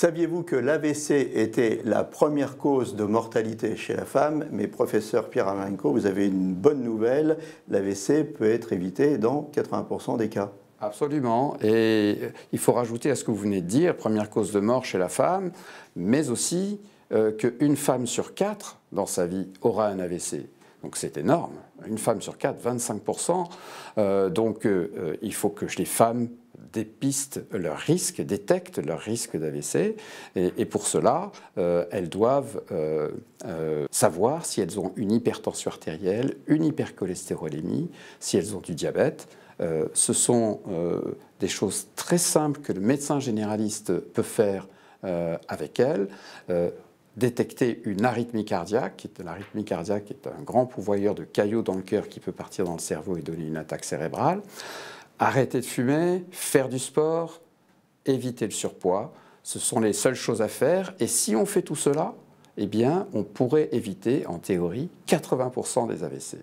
Saviez-vous que l'AVC était la première cause de mortalité chez la femme Mais professeur Pierre Amarenko, vous avez une bonne nouvelle, l'AVC peut être évité dans 80% des cas. Absolument. Et euh, il faut rajouter à ce que vous venez de dire, première cause de mort chez la femme, mais aussi que euh, qu'une femme sur quatre dans sa vie aura un AVC. Donc c'est énorme. Une femme sur quatre, 25%. Euh, donc il faut que les femmes pistes leurs risque détectent leur risque d'AVC, et, pour cela, euh, elles doivent euh, euh, savoir si elles ont une hypertension artérielle, une hypercholestérolémie, si elles ont du diabète. ce sont des choses très simples que le médecin généraliste peut faire avec elles détecter une arythmie cardiaque. L'arythmie cardiaque est un grand pourvoyeur de caillots dans le cœur qui peut partir dans le cerveau et donner une attaque cérébrale arrêter de fumer, faire du sport, éviter le surpoids. Ce sont les seules choses à faire. Et si on fait tout cela, eh bien, on pourrait éviter, en théorie, 80% des AVC.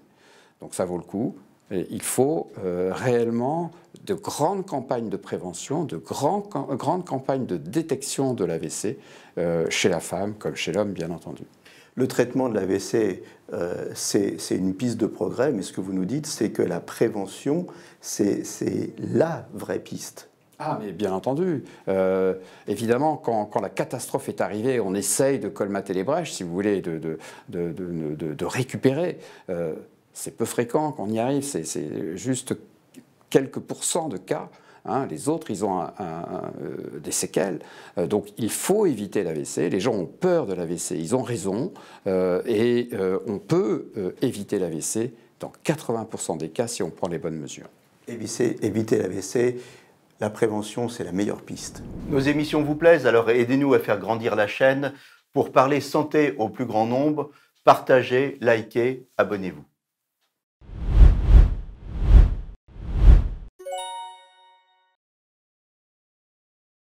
Donc ça vaut le coup. il faut euh, réellement de grandes campagnes de prévention, de euh, grandes campagnes de détection de l'AVC euh, chez la femme comme chez l'homme, bien entendu. Le traitement de l'AVC, euh, c'est une piste de progrès, mais ce que vous nous dites, c'est que la prévention, c'est la vraie piste. Ah, mais bien entendu. Euh, évidemment, quand, la catastrophe est arrivée, on essaye de colmater les brèches, si vous voulez, de, récupérer. Euh, c'est peu fréquent qu'on y arrive, c'est juste quelques pourcents de cas. Hein, les autres, ils ont euh, des séquelles. Euh, donc il faut éviter l'AVC. Les gens ont peur de l'AVC. Ils ont raison. Euh, et on peut éviter l'AVC dans 80% des cas si on prend les bonnes mesures. éviter l'AVC, la prévention, c'est la meilleure piste. Nos émissions vous plaisent, alors aidez-nous à faire grandir la chaîne pour parler santé au plus grand nombre. Partagez, likez, abonnez-vous.